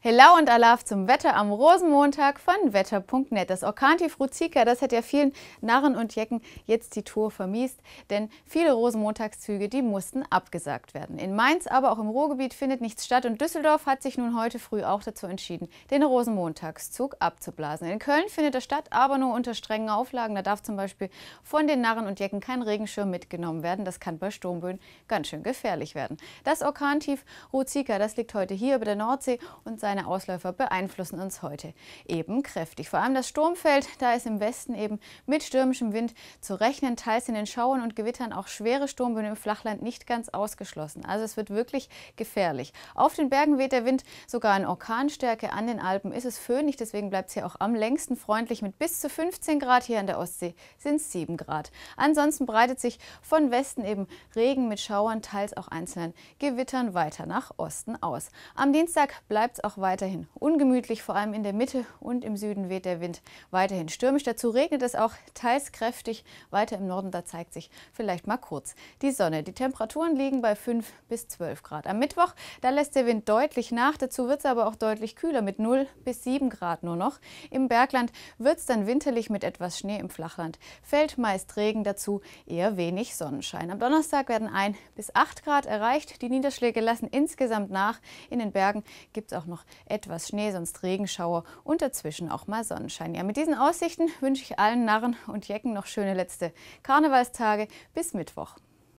Hello und Alaf zum Wetter am Rosenmontag von wetter.net. Das Orkantief Ruzika, das hat ja vielen Narren und Jecken jetzt die Tour vermiest, denn viele Rosenmontagszüge, die mussten abgesagt werden. In Mainz, aber auch im Ruhrgebiet findet nichts statt und Düsseldorf hat sich nun heute früh auch dazu entschieden, den Rosenmontagszug abzublasen. In Köln findet er statt, aber nur unter strengen Auflagen. Da darf zum Beispiel von den Narren und Jecken kein Regenschirm mitgenommen werden. Das kann bei Sturmböen ganz schön gefährlich werden. Das Orkantief Ruzika, das liegt heute hier über der Nordsee und seit seine Ausläufer beeinflussen uns heute eben kräftig. Vor allem das Sturmfeld, da ist im Westen eben mit stürmischem Wind zu rechnen, teils in den Schauern und Gewittern auch schwere Sturmböen im Flachland nicht ganz ausgeschlossen. Also es wird wirklich gefährlich. Auf den Bergen weht der Wind sogar in Orkanstärke. An den Alpen ist es föhnig, deswegen bleibt es hier auch am längsten freundlich mit bis zu 15 Grad. Hier an der Ostsee sind es 7 Grad. Ansonsten breitet sich von Westen eben Regen mit Schauern, teils auch einzelnen Gewittern weiter nach Osten aus. Am Dienstag bleibt es auch weiterhin ungemütlich, vor allem in der Mitte und im Süden weht der Wind weiterhin stürmisch. Dazu regnet es auch teils kräftig, weiter im Norden, da zeigt sich vielleicht mal kurz die Sonne. Die Temperaturen liegen bei 5 bis 12 Grad. Am Mittwoch, da lässt der Wind deutlich nach, dazu wird es aber auch deutlich kühler mit 0 bis 7 Grad nur noch. Im Bergland wird es dann winterlich mit etwas Schnee im Flachland. Fällt meist Regen, dazu eher wenig Sonnenschein. Am Donnerstag werden 1 bis 8 Grad erreicht. Die Niederschläge lassen insgesamt nach. In den Bergen gibt es auch noch etwas Schnee, sonst Regenschauer und dazwischen auch mal Sonnenschein. Ja, mit diesen Aussichten wünsche ich allen Narren und Jecken noch schöne letzte Karnevalstage bis Mittwoch.